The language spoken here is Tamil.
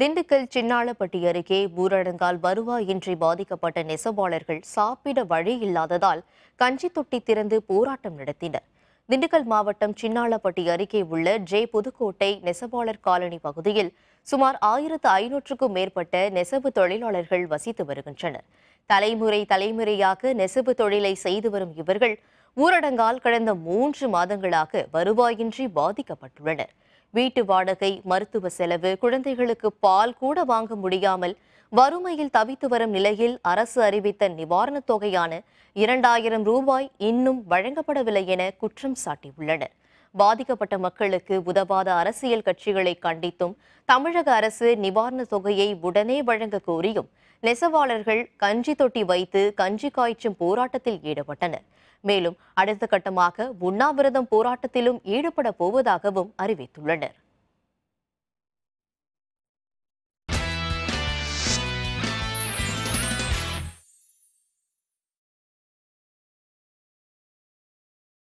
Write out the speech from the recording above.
திண்டுக்கல் சின்னாளப்பட்டி அருகே ஊரடங்கால் வருவாயின்றி பாதிக்கப்பட்ட நெசவாளர்கள் சாப்பிட வழி இல்லாததால் கஞ்சி தொட்டி திறந்து போராட்டம் நடத்தினர் திண்டுக்கல் மாவட்டம் சின்னாளப்பட்டி அருகே உள்ள ஜே புதுக்கோட்டை நெசவாளர் காலனி பகுதியில் சுமார் ஆயிரத்து ஐநூற்றுக்கும் மேற்பட்ட நெசவு தொழிலாளர்கள் வசித்து வருகின்றனர் தலைமுறை தலைமுறையாக நெசவு தொழிலை செய்து வரும் இவர்கள் ஊரடங்கால் கடந்த மூன்று மாதங்களாக வருவாயின்றி பாதிக்கப்பட்டுள்ளனர் வீட்டு வாடகை மருத்துவ செலவு குழந்தைகளுக்கு பால் கூட வாங்க முடியாமல் வறுமையில் தவித்து வரும் நிலையில் அரசு அறிவித்த நிவாரணத் தொகையான இரண்டாயிரம் ரூபாய் இன்னும் வழங்கப்படவில்லை என குற்றம் சாட்டியுள்ளனர் பாதிக்கப்பட்ட மக்களுக்கு உதவாத அரசியல் கட்சிகளை கண்டித்தும் தமிழக அரசு நிவாரணத் தொகையை உடனே வழங்க கோரியும் நெசவாளர்கள் கஞ்சி தொட்டி வைத்து கஞ்சி காய்ச்சும் போராட்டத்தில் ஈடுபட்டனர் மேலும் அடுத்த கட்டமாக உண்ணாவிரதம் போராட்டத்திலும் ஈடுபட போவதாகவும் அறிவித்துள்ளனர்